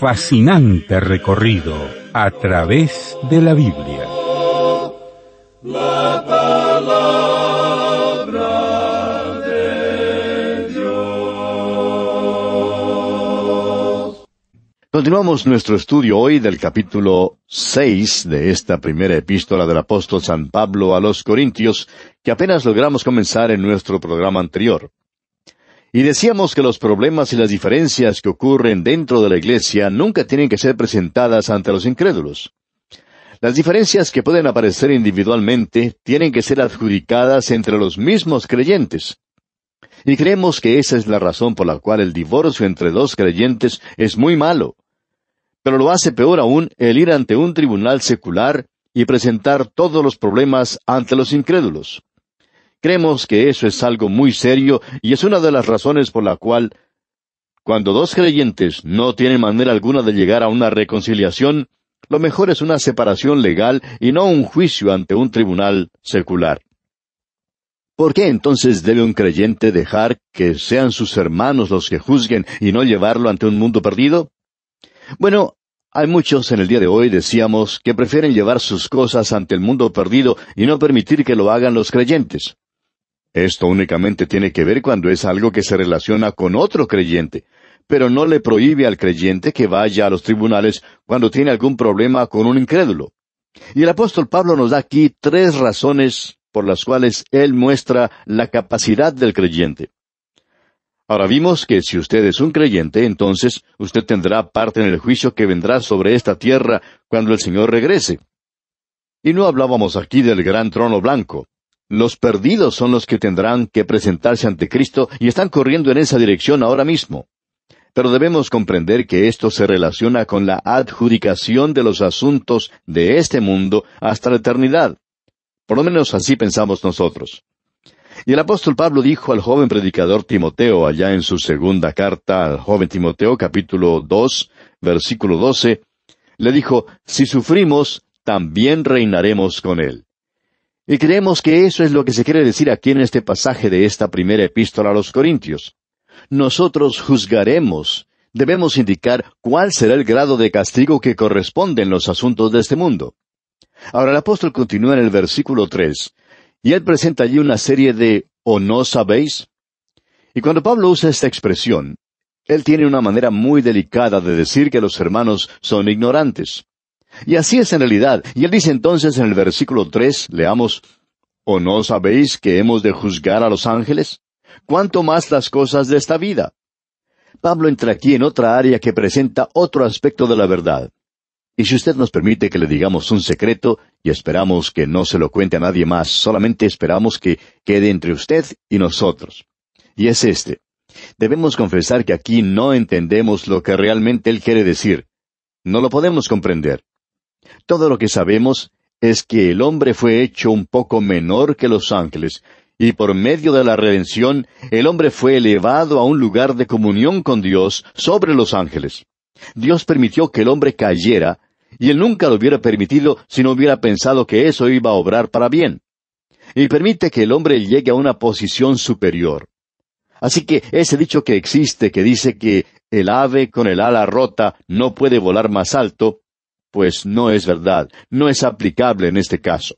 fascinante recorrido a través de la Biblia. Continuamos nuestro estudio hoy del capítulo 6 de esta primera epístola del apóstol San Pablo a los Corintios, que apenas logramos comenzar en nuestro programa anterior. Y decíamos que los problemas y las diferencias que ocurren dentro de la Iglesia nunca tienen que ser presentadas ante los incrédulos. Las diferencias que pueden aparecer individualmente tienen que ser adjudicadas entre los mismos creyentes. Y creemos que esa es la razón por la cual el divorcio entre dos creyentes es muy malo. Pero lo hace peor aún el ir ante un tribunal secular y presentar todos los problemas ante los incrédulos. Creemos que eso es algo muy serio y es una de las razones por la cual, cuando dos creyentes no tienen manera alguna de llegar a una reconciliación, lo mejor es una separación legal y no un juicio ante un tribunal secular. ¿Por qué entonces debe un creyente dejar que sean sus hermanos los que juzguen y no llevarlo ante un mundo perdido? Bueno, hay muchos en el día de hoy, decíamos, que prefieren llevar sus cosas ante el mundo perdido y no permitir que lo hagan los creyentes. Esto únicamente tiene que ver cuando es algo que se relaciona con otro creyente, pero no le prohíbe al creyente que vaya a los tribunales cuando tiene algún problema con un incrédulo. Y el apóstol Pablo nos da aquí tres razones por las cuales él muestra la capacidad del creyente. Ahora vimos que si usted es un creyente, entonces usted tendrá parte en el juicio que vendrá sobre esta tierra cuando el Señor regrese. Y no hablábamos aquí del gran trono blanco. Los perdidos son los que tendrán que presentarse ante Cristo y están corriendo en esa dirección ahora mismo. Pero debemos comprender que esto se relaciona con la adjudicación de los asuntos de este mundo hasta la eternidad. Por lo menos así pensamos nosotros. Y el apóstol Pablo dijo al joven predicador Timoteo allá en su segunda carta al joven Timoteo capítulo 2 versículo 12, le dijo, si sufrimos, también reinaremos con él. Y creemos que eso es lo que se quiere decir aquí en este pasaje de esta primera epístola a los Corintios. Nosotros juzgaremos, debemos indicar cuál será el grado de castigo que corresponde en los asuntos de este mundo. Ahora el apóstol continúa en el versículo 3, y él presenta allí una serie de ¿o no sabéis? Y cuando Pablo usa esta expresión, él tiene una manera muy delicada de decir que los hermanos son ignorantes. Y así es en realidad. Y él dice entonces en el versículo tres, leamos, ¿O no sabéis que hemos de juzgar a los ángeles? ¿Cuánto más las cosas de esta vida? Pablo entra aquí en otra área que presenta otro aspecto de la verdad. Y si usted nos permite que le digamos un secreto, y esperamos que no se lo cuente a nadie más, solamente esperamos que quede entre usted y nosotros. Y es este. Debemos confesar que aquí no entendemos lo que realmente él quiere decir. No lo podemos comprender. Todo lo que sabemos es que el hombre fue hecho un poco menor que los ángeles, y por medio de la redención el hombre fue elevado a un lugar de comunión con Dios sobre los ángeles. Dios permitió que el hombre cayera, y él nunca lo hubiera permitido si no hubiera pensado que eso iba a obrar para bien. Y permite que el hombre llegue a una posición superior. Así que ese dicho que existe que dice que el ave con el ala rota no puede volar más alto, pues no es verdad, no es aplicable en este caso.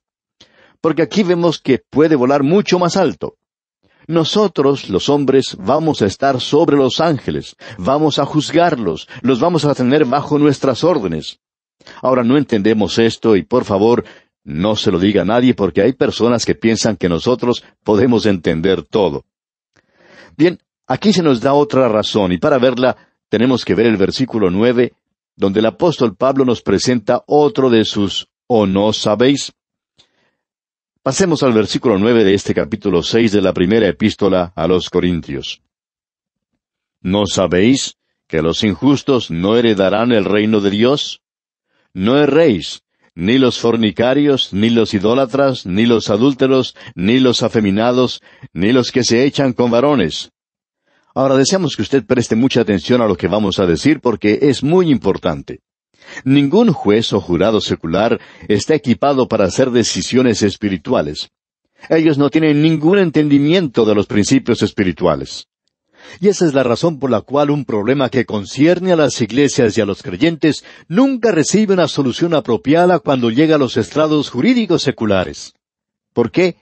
Porque aquí vemos que puede volar mucho más alto. Nosotros, los hombres, vamos a estar sobre los ángeles, vamos a juzgarlos, los vamos a tener bajo nuestras órdenes. Ahora no entendemos esto y por favor, no se lo diga a nadie porque hay personas que piensan que nosotros podemos entender todo. Bien, aquí se nos da otra razón y para verla tenemos que ver el versículo nueve donde el apóstol Pablo nos presenta otro de sus ¿o no sabéis? Pasemos al versículo nueve de este capítulo seis de la primera epístola a los Corintios. ¿No sabéis que los injustos no heredarán el reino de Dios? No erréis, ni los fornicarios, ni los idólatras, ni los adúlteros, ni los afeminados, ni los que se echan con varones, Ahora deseamos que usted preste mucha atención a lo que vamos a decir porque es muy importante. Ningún juez o jurado secular está equipado para hacer decisiones espirituales. Ellos no tienen ningún entendimiento de los principios espirituales. Y esa es la razón por la cual un problema que concierne a las iglesias y a los creyentes nunca recibe una solución apropiada cuando llega a los estrados jurídicos seculares. ¿Por qué?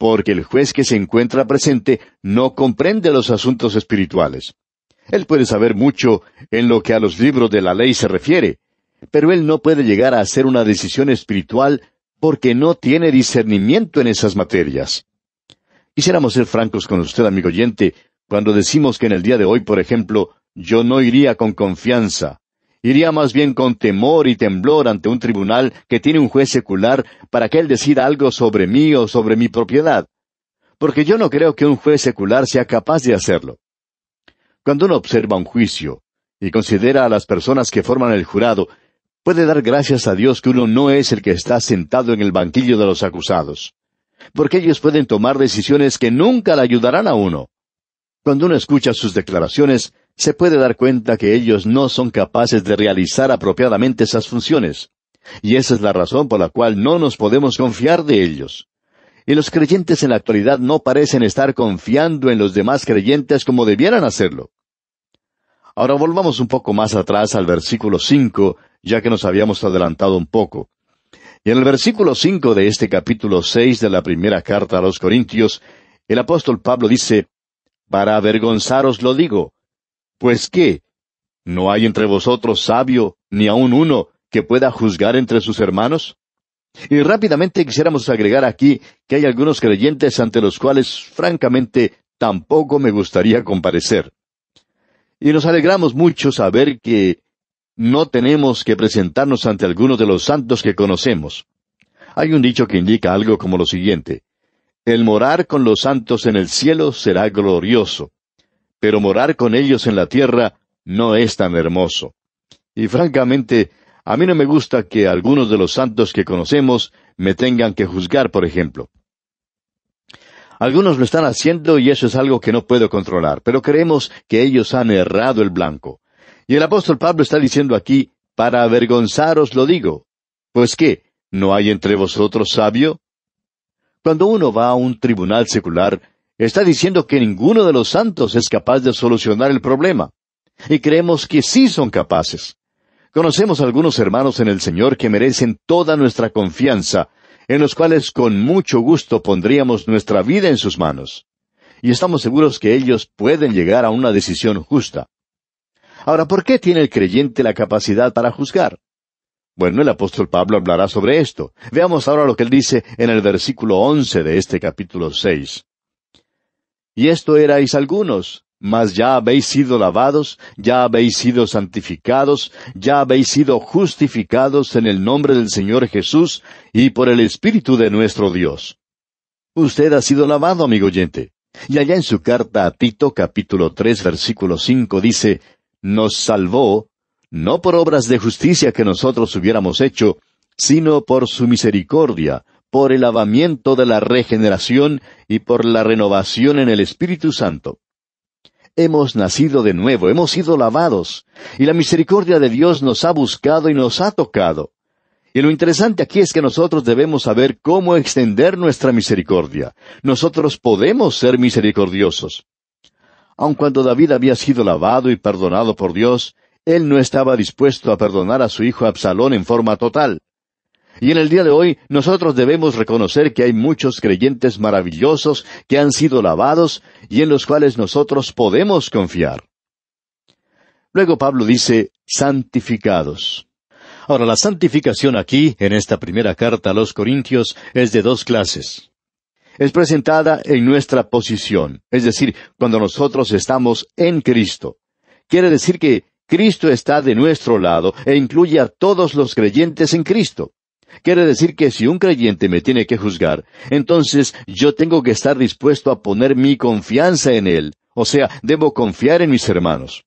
porque el juez que se encuentra presente no comprende los asuntos espirituales. Él puede saber mucho en lo que a los libros de la ley se refiere, pero él no puede llegar a hacer una decisión espiritual porque no tiene discernimiento en esas materias. Quisiéramos ser francos con usted, amigo oyente, cuando decimos que en el día de hoy, por ejemplo, yo no iría con confianza, Iría más bien con temor y temblor ante un tribunal que tiene un juez secular para que él decida algo sobre mí o sobre mi propiedad. Porque yo no creo que un juez secular sea capaz de hacerlo. Cuando uno observa un juicio y considera a las personas que forman el jurado, puede dar gracias a Dios que uno no es el que está sentado en el banquillo de los acusados. Porque ellos pueden tomar decisiones que nunca le ayudarán a uno. Cuando uno escucha sus declaraciones, se puede dar cuenta que ellos no son capaces de realizar apropiadamente esas funciones. Y esa es la razón por la cual no nos podemos confiar de ellos. Y los creyentes en la actualidad no parecen estar confiando en los demás creyentes como debieran hacerlo. Ahora volvamos un poco más atrás al versículo cinco, ya que nos habíamos adelantado un poco. Y en el versículo cinco de este capítulo seis de la primera carta a los Corintios, el apóstol Pablo dice, Para avergonzaros lo digo, pues qué? ¿No hay entre vosotros sabio, ni aun uno, que pueda juzgar entre sus hermanos? Y rápidamente quisiéramos agregar aquí que hay algunos creyentes ante los cuales, francamente, tampoco me gustaría comparecer. Y nos alegramos mucho saber que no tenemos que presentarnos ante algunos de los santos que conocemos. Hay un dicho que indica algo como lo siguiente. El morar con los santos en el cielo será glorioso pero morar con ellos en la tierra no es tan hermoso. Y francamente, a mí no me gusta que algunos de los santos que conocemos me tengan que juzgar, por ejemplo. Algunos lo están haciendo y eso es algo que no puedo controlar, pero creemos que ellos han errado el blanco. Y el apóstol Pablo está diciendo aquí, para avergonzaros lo digo. Pues qué, ¿no hay entre vosotros sabio? Cuando uno va a un tribunal secular, Está diciendo que ninguno de los santos es capaz de solucionar el problema. Y creemos que sí son capaces. Conocemos algunos hermanos en el Señor que merecen toda nuestra confianza, en los cuales con mucho gusto pondríamos nuestra vida en sus manos. Y estamos seguros que ellos pueden llegar a una decisión justa. Ahora, ¿por qué tiene el creyente la capacidad para juzgar? Bueno, el apóstol Pablo hablará sobre esto. Veamos ahora lo que él dice en el versículo once de este capítulo seis. Y esto erais algunos, mas ya habéis sido lavados, ya habéis sido santificados, ya habéis sido justificados en el nombre del Señor Jesús y por el Espíritu de nuestro Dios. Usted ha sido lavado, amigo oyente. Y allá en su carta a Tito capítulo tres versículo cinco dice, nos salvó, no por obras de justicia que nosotros hubiéramos hecho, sino por su misericordia, por el lavamiento de la regeneración y por la renovación en el Espíritu Santo. Hemos nacido de nuevo, hemos sido lavados, y la misericordia de Dios nos ha buscado y nos ha tocado. Y lo interesante aquí es que nosotros debemos saber cómo extender nuestra misericordia. Nosotros podemos ser misericordiosos. Aun cuando David había sido lavado y perdonado por Dios, él no estaba dispuesto a perdonar a su hijo Absalón en forma total. Y en el día de hoy nosotros debemos reconocer que hay muchos creyentes maravillosos que han sido lavados y en los cuales nosotros podemos confiar. Luego Pablo dice, santificados. Ahora, la santificación aquí, en esta primera carta a los Corintios, es de dos clases. Es presentada en nuestra posición, es decir, cuando nosotros estamos en Cristo. Quiere decir que Cristo está de nuestro lado e incluye a todos los creyentes en Cristo. Quiere decir que si un creyente me tiene que juzgar, entonces yo tengo que estar dispuesto a poner mi confianza en él, o sea, debo confiar en mis hermanos.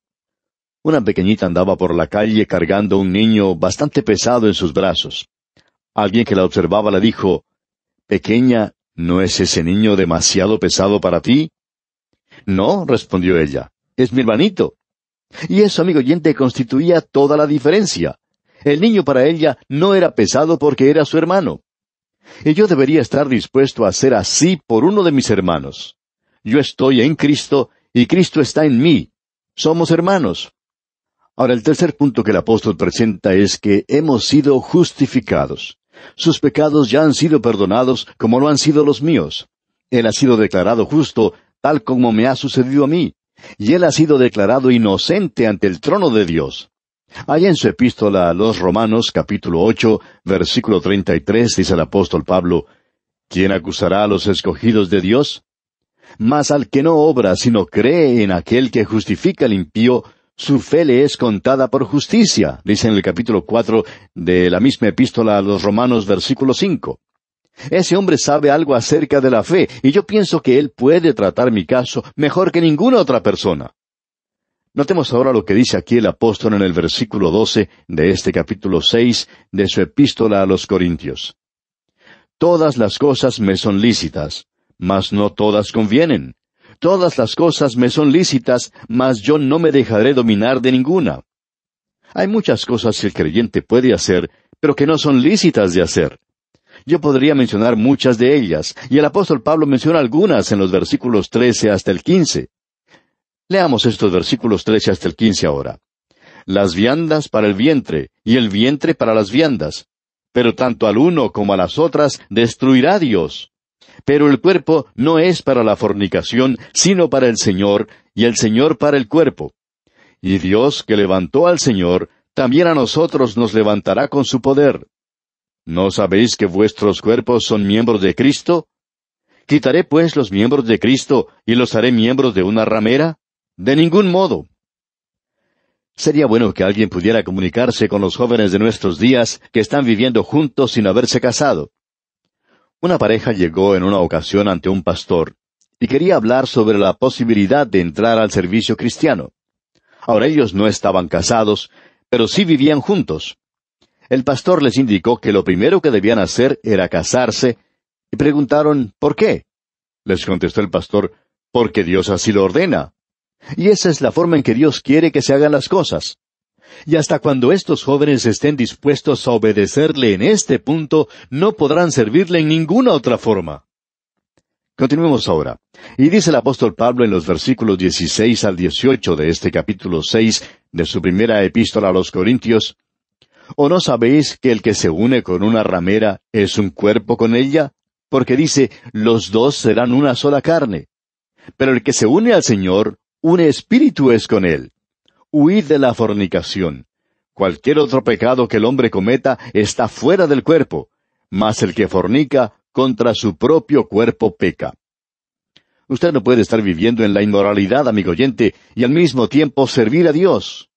Una pequeñita andaba por la calle cargando un niño bastante pesado en sus brazos. Alguien que la observaba le dijo, Pequeña, ¿no es ese niño demasiado pesado para ti? No, respondió ella, es mi hermanito. Y eso, amigo oyente, constituía toda la diferencia. El niño para ella no era pesado porque era su hermano. Y yo debería estar dispuesto a ser así por uno de mis hermanos. Yo estoy en Cristo y Cristo está en mí. Somos hermanos. Ahora el tercer punto que el apóstol presenta es que hemos sido justificados. Sus pecados ya han sido perdonados como no han sido los míos. Él ha sido declarado justo tal como me ha sucedido a mí, y él ha sido declarado inocente ante el trono de Dios. Allá en su epístola a los Romanos capítulo ocho, versículo treinta y tres, dice el apóstol Pablo, ¿Quién acusará a los escogidos de Dios? Mas al que no obra, sino cree en aquel que justifica al impío, su fe le es contada por justicia, dice en el capítulo cuatro de la misma epístola a los Romanos, versículo cinco. Ese hombre sabe algo acerca de la fe, y yo pienso que él puede tratar mi caso mejor que ninguna otra persona. Notemos ahora lo que dice aquí el apóstol en el versículo 12 de este capítulo 6 de su epístola a los Corintios. Todas las cosas me son lícitas, mas no todas convienen. Todas las cosas me son lícitas, mas yo no me dejaré dominar de ninguna. Hay muchas cosas que el creyente puede hacer, pero que no son lícitas de hacer. Yo podría mencionar muchas de ellas, y el apóstol Pablo menciona algunas en los versículos 13 hasta el 15. Leamos estos versículos 13 hasta el 15 ahora. Las viandas para el vientre, y el vientre para las viandas. Pero tanto al uno como a las otras destruirá Dios. Pero el cuerpo no es para la fornicación, sino para el Señor, y el Señor para el cuerpo. Y Dios que levantó al Señor, también a nosotros nos levantará con su poder. ¿No sabéis que vuestros cuerpos son miembros de Cristo? ¿Quitaré pues los miembros de Cristo y los haré miembros de una ramera? De ningún modo. Sería bueno que alguien pudiera comunicarse con los jóvenes de nuestros días que están viviendo juntos sin haberse casado. Una pareja llegó en una ocasión ante un pastor y quería hablar sobre la posibilidad de entrar al servicio cristiano. Ahora ellos no estaban casados, pero sí vivían juntos. El pastor les indicó que lo primero que debían hacer era casarse, y preguntaron ¿por qué? Les contestó el pastor, porque Dios así lo ordena, y esa es la forma en que Dios quiere que se hagan las cosas. Y hasta cuando estos jóvenes estén dispuestos a obedecerle en este punto, no podrán servirle en ninguna otra forma. Continuemos ahora. Y dice el apóstol Pablo en los versículos 16 al 18 de este capítulo 6 de su primera epístola a los Corintios, ¿O no sabéis que el que se une con una ramera es un cuerpo con ella? Porque dice, los dos serán una sola carne. Pero el que se une al Señor, un espíritu es con él. Huid de la fornicación. Cualquier otro pecado que el hombre cometa está fuera del cuerpo, mas el que fornica contra su propio cuerpo peca. Usted no puede estar viviendo en la inmoralidad, amigo oyente, y al mismo tiempo servir a Dios.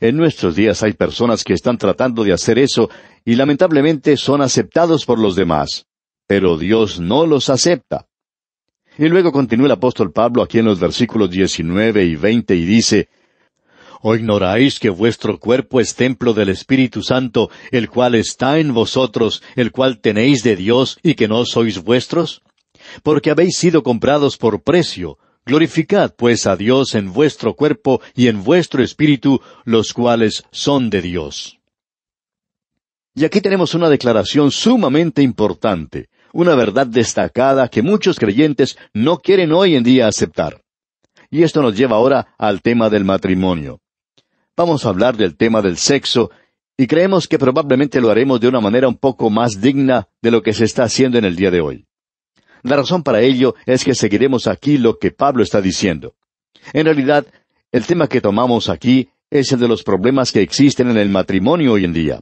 En nuestros días hay personas que están tratando de hacer eso y lamentablemente son aceptados por los demás, pero Dios no los acepta. Y luego continúa el apóstol Pablo aquí en los versículos 19 y 20 y dice, ¿O ignoráis que vuestro cuerpo es templo del Espíritu Santo, el cual está en vosotros, el cual tenéis de Dios y que no sois vuestros? Porque habéis sido comprados por precio. Glorificad pues a Dios en vuestro cuerpo y en vuestro espíritu, los cuales son de Dios. Y aquí tenemos una declaración sumamente importante una verdad destacada que muchos creyentes no quieren hoy en día aceptar. Y esto nos lleva ahora al tema del matrimonio. Vamos a hablar del tema del sexo y creemos que probablemente lo haremos de una manera un poco más digna de lo que se está haciendo en el día de hoy. La razón para ello es que seguiremos aquí lo que Pablo está diciendo. En realidad, el tema que tomamos aquí es el de los problemas que existen en el matrimonio hoy en día.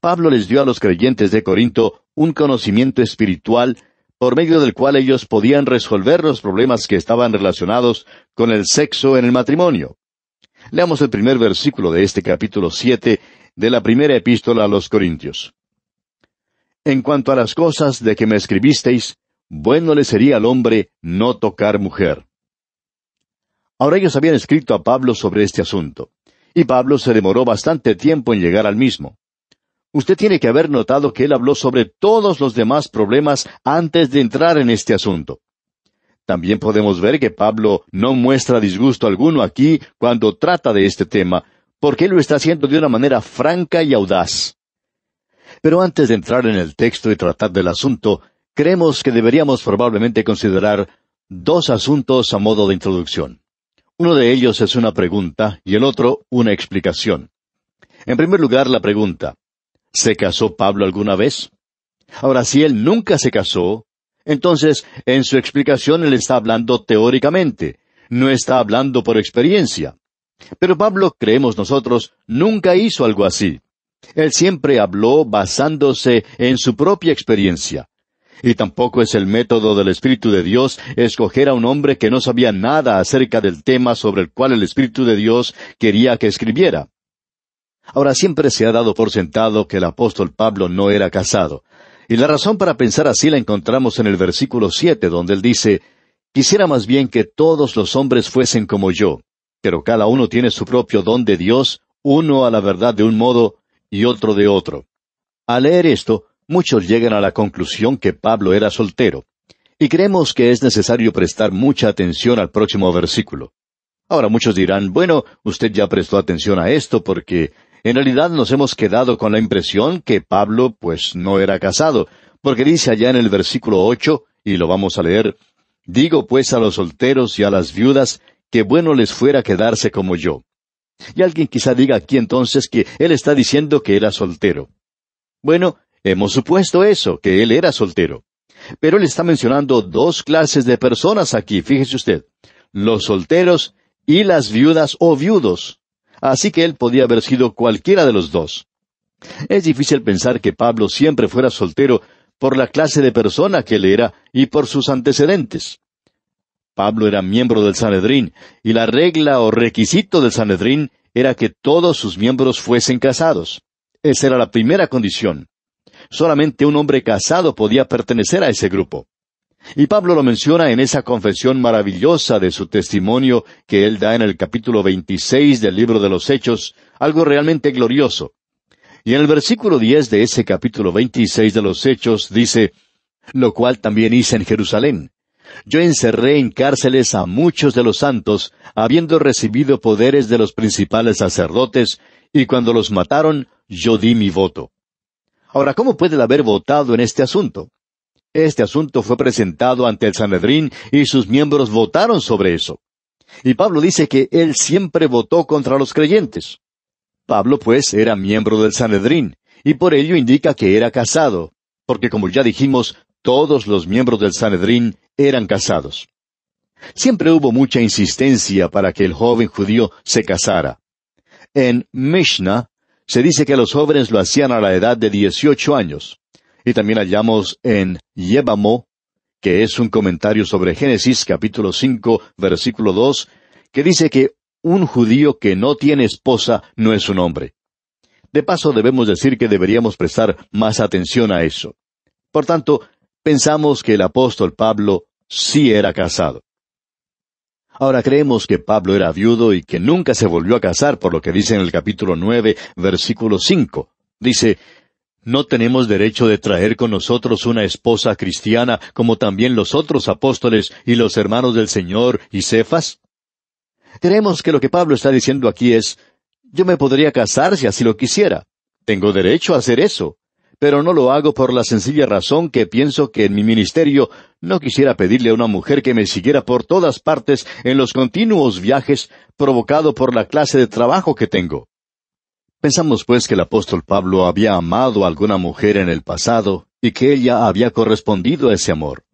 Pablo les dio a los creyentes de Corinto un conocimiento espiritual por medio del cual ellos podían resolver los problemas que estaban relacionados con el sexo en el matrimonio. Leamos el primer versículo de este capítulo siete de la primera epístola a los Corintios. En cuanto a las cosas de que me escribisteis, bueno le sería al hombre no tocar mujer. Ahora ellos habían escrito a Pablo sobre este asunto, y Pablo se demoró bastante tiempo en llegar al mismo. Usted tiene que haber notado que él habló sobre todos los demás problemas antes de entrar en este asunto. También podemos ver que Pablo no muestra disgusto alguno aquí cuando trata de este tema, porque él lo está haciendo de una manera franca y audaz. Pero antes de entrar en el texto y tratar del asunto, creemos que deberíamos probablemente considerar dos asuntos a modo de introducción. Uno de ellos es una pregunta y el otro una explicación. En primer lugar, la pregunta, ¿Se casó Pablo alguna vez? Ahora, si él nunca se casó, entonces en su explicación él está hablando teóricamente, no está hablando por experiencia. Pero Pablo, creemos nosotros, nunca hizo algo así. Él siempre habló basándose en su propia experiencia. Y tampoco es el método del Espíritu de Dios escoger a un hombre que no sabía nada acerca del tema sobre el cual el Espíritu de Dios quería que escribiera. Ahora siempre se ha dado por sentado que el apóstol Pablo no era casado. Y la razón para pensar así la encontramos en el versículo siete, donde él dice, Quisiera más bien que todos los hombres fuesen como yo, pero cada uno tiene su propio don de Dios, uno a la verdad de un modo y otro de otro. Al leer esto, muchos llegan a la conclusión que Pablo era soltero, y creemos que es necesario prestar mucha atención al próximo versículo. Ahora muchos dirán, bueno, usted ya prestó atención a esto porque en realidad nos hemos quedado con la impresión que Pablo pues no era casado, porque dice allá en el versículo ocho, y lo vamos a leer, Digo pues a los solteros y a las viudas que bueno les fuera quedarse como yo. Y alguien quizá diga aquí entonces que él está diciendo que era soltero. Bueno, hemos supuesto eso, que él era soltero. Pero él está mencionando dos clases de personas aquí, fíjese usted, los solteros y las viudas o viudos. Así que él podía haber sido cualquiera de los dos. Es difícil pensar que Pablo siempre fuera soltero por la clase de persona que él era y por sus antecedentes. Pablo era miembro del Sanedrín, y la regla o requisito del Sanedrín era que todos sus miembros fuesen casados. Esa era la primera condición. Solamente un hombre casado podía pertenecer a ese grupo. Y Pablo lo menciona en esa confesión maravillosa de su testimonio que él da en el capítulo 26 del libro de los Hechos, algo realmente glorioso. Y en el versículo 10 de ese capítulo 26 de los Hechos dice, lo cual también hice en Jerusalén. Yo encerré en cárceles a muchos de los santos, habiendo recibido poderes de los principales sacerdotes, y cuando los mataron, yo di mi voto. Ahora, ¿cómo puede haber votado en este asunto? Este asunto fue presentado ante el Sanedrín y sus miembros votaron sobre eso. Y Pablo dice que él siempre votó contra los creyentes. Pablo, pues, era miembro del Sanedrín, y por ello indica que era casado, porque como ya dijimos, todos los miembros del Sanedrín eran casados. Siempre hubo mucha insistencia para que el joven judío se casara. En Mishnah se dice que los jóvenes lo hacían a la edad de dieciocho años. Y también hallamos en Yébamo, que es un comentario sobre Génesis capítulo 5 versículo 2, que dice que un judío que no tiene esposa no es un hombre. De paso debemos decir que deberíamos prestar más atención a eso. Por tanto, pensamos que el apóstol Pablo sí era casado. Ahora creemos que Pablo era viudo y que nunca se volvió a casar por lo que dice en el capítulo 9, versículo 5. Dice, no tenemos derecho de traer con nosotros una esposa cristiana, como también los otros apóstoles y los hermanos del Señor y Cefas. Creemos que lo que Pablo está diciendo aquí es, yo me podría casar si así lo quisiera. Tengo derecho a hacer eso. Pero no lo hago por la sencilla razón que pienso que en mi ministerio no quisiera pedirle a una mujer que me siguiera por todas partes en los continuos viajes provocado por la clase de trabajo que tengo. Pensamos pues que el apóstol Pablo había amado a alguna mujer en el pasado y que ella había correspondido a ese amor.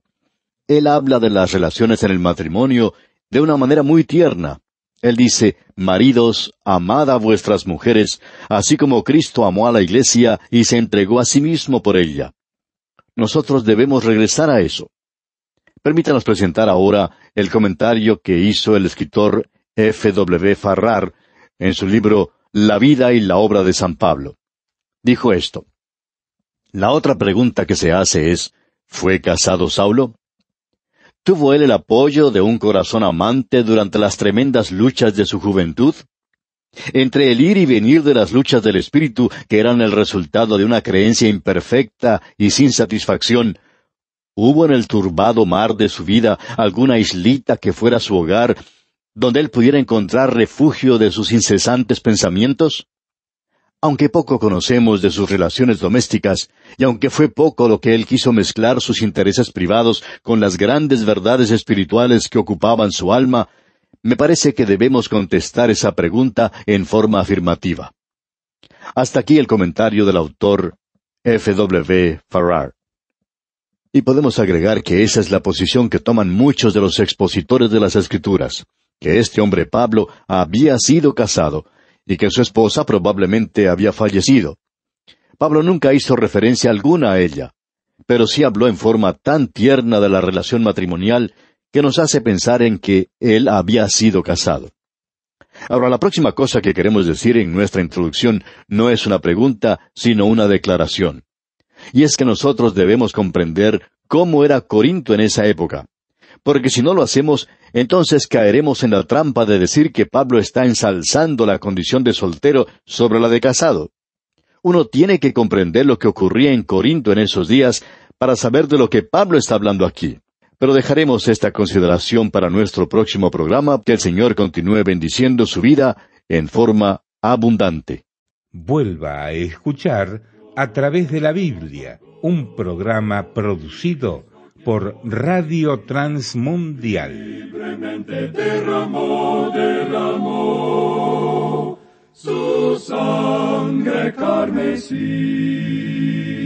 Él habla de las relaciones en el matrimonio de una manera muy tierna. Él dice, Maridos, amad a vuestras mujeres, así como Cristo amó a la iglesia y se entregó a sí mismo por ella. Nosotros debemos regresar a eso. Permítanos presentar ahora el comentario que hizo el escritor F. W. Farrar en su libro la vida y la obra de San Pablo. Dijo esto. La otra pregunta que se hace es, ¿fue casado Saulo? ¿Tuvo él el apoyo de un corazón amante durante las tremendas luchas de su juventud? Entre el ir y venir de las luchas del espíritu, que eran el resultado de una creencia imperfecta y sin satisfacción, ¿hubo en el turbado mar de su vida alguna islita que fuera su hogar donde él pudiera encontrar refugio de sus incesantes pensamientos? Aunque poco conocemos de sus relaciones domésticas, y aunque fue poco lo que él quiso mezclar sus intereses privados con las grandes verdades espirituales que ocupaban su alma, me parece que debemos contestar esa pregunta en forma afirmativa. Hasta aquí el comentario del autor F. W. Farrar. Y podemos agregar que esa es la posición que toman muchos de los expositores de las Escrituras que este hombre Pablo había sido casado y que su esposa probablemente había fallecido. Pablo nunca hizo referencia alguna a ella, pero sí habló en forma tan tierna de la relación matrimonial que nos hace pensar en que él había sido casado. Ahora, la próxima cosa que queremos decir en nuestra introducción no es una pregunta, sino una declaración. Y es que nosotros debemos comprender cómo era Corinto en esa época porque si no lo hacemos, entonces caeremos en la trampa de decir que Pablo está ensalzando la condición de soltero sobre la de casado. Uno tiene que comprender lo que ocurría en Corinto en esos días para saber de lo que Pablo está hablando aquí. Pero dejaremos esta consideración para nuestro próximo programa, que el Señor continúe bendiciendo su vida en forma abundante. Vuelva a escuchar a través de la Biblia, un programa producido por Radio Transmundial. Libremente derramó, derramó su sangre carmesí.